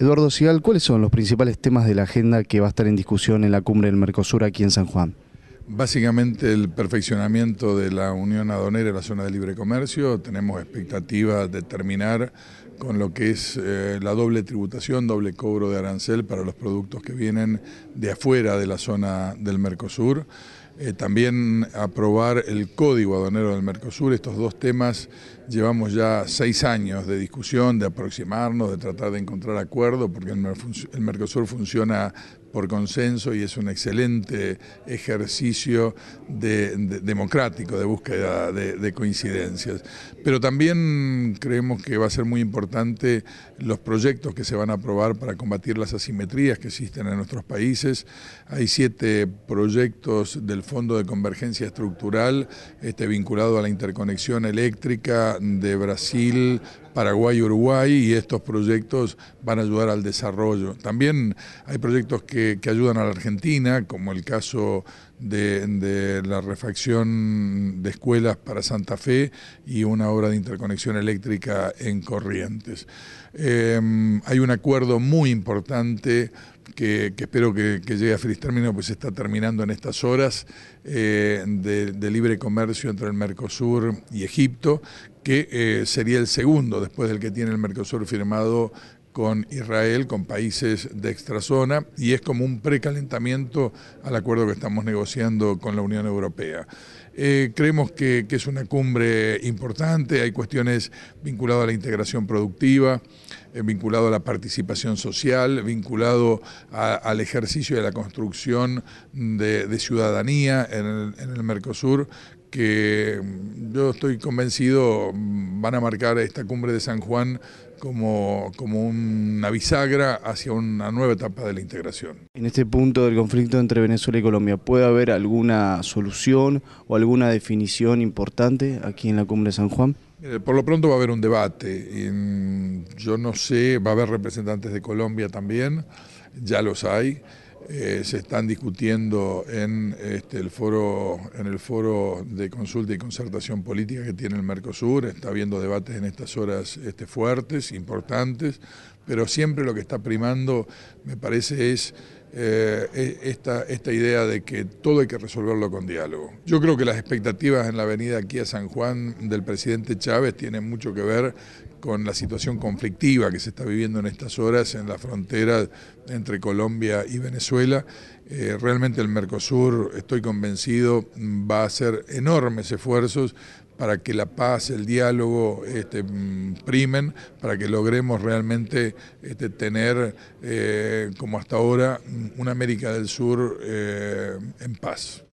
Eduardo Sigal, ¿cuáles son los principales temas de la agenda que va a estar en discusión en la cumbre del Mercosur aquí en San Juan? Básicamente el perfeccionamiento de la Unión Aduanera en la zona de libre comercio, tenemos expectativas de terminar con lo que es eh, la doble tributación, doble cobro de arancel para los productos que vienen de afuera de la zona del Mercosur. Eh, también aprobar el código aduanero del Mercosur. Estos dos temas llevamos ya seis años de discusión, de aproximarnos, de tratar de encontrar acuerdo, porque el Mercosur funciona por consenso y es un excelente ejercicio democrático de búsqueda de, de, coincidencias. Pero también creemos que va a ser muy importante los proyectos que se van a aprobar para combatir las asimetrías que existen en nuestros países. Hay siete proyectos del fondo de convergencia estructural este, vinculado a la interconexión eléctrica de Brasil, Paraguay, Uruguay y estos proyectos van a ayudar al desarrollo. También hay proyectos que, ayudan a la Argentina, como el caso de, la refacción de escuelas para Santa Fe y una obra de interconexión eléctrica en Corrientes. Em, hay un acuerdo muy importante que, espero que, llegue a feliz término, pues está terminando en estas horas eh, de libre comercio entre el Mercosur y Egipto, que eh, sería el segundo después del que tiene el Mercosur firmado con Israel, con países de extra extrazona, y es como un precalentamiento al acuerdo que estamos negociando con la Unión Europea. Eh, creemos que, es una cumbre importante, hay cuestiones vinculadas a la integración productiva, eh, vinculado a la participación social, vinculado al ejercicio de la construcción de, ciudadanía en el Mercosur, que yo estoy convencido van a marcar esta cumbre de San Juan como, como una bisagra hacia una nueva etapa de la integración. En este punto del conflicto entre Venezuela y Colombia, ¿puede haber alguna solución o alguna definición importante aquí en la cumbre de San Juan? Por lo pronto va a haber un debate. Yo no sé, va a haber representantes de Colombia también, ya los hay. Eh, se están discutiendo en, este, el foro, en el foro de consulta y concertación política que tiene el Mercosur, está habiendo debates en estas horas este, fuertes, importantes, pero siempre lo que está primando, me parece, es eh, e, esta, esta idea de que todo hay que resolverlo con diálogo. Yo creo que las expectativas en la avenida aquí a San Juan del presidente Chávez tienen mucho que ver con la situación conflictiva que se está viviendo en estas horas en la frontera entre Colombia y Venezuela. Eh, realmente el Mercosur, estoy convencido, va a hacer enormes esfuerzos para que la paz, el diálogo este, primen, para que logremos realmente este, tener, eh, como hasta ahora, una América del Sur eh, en paz.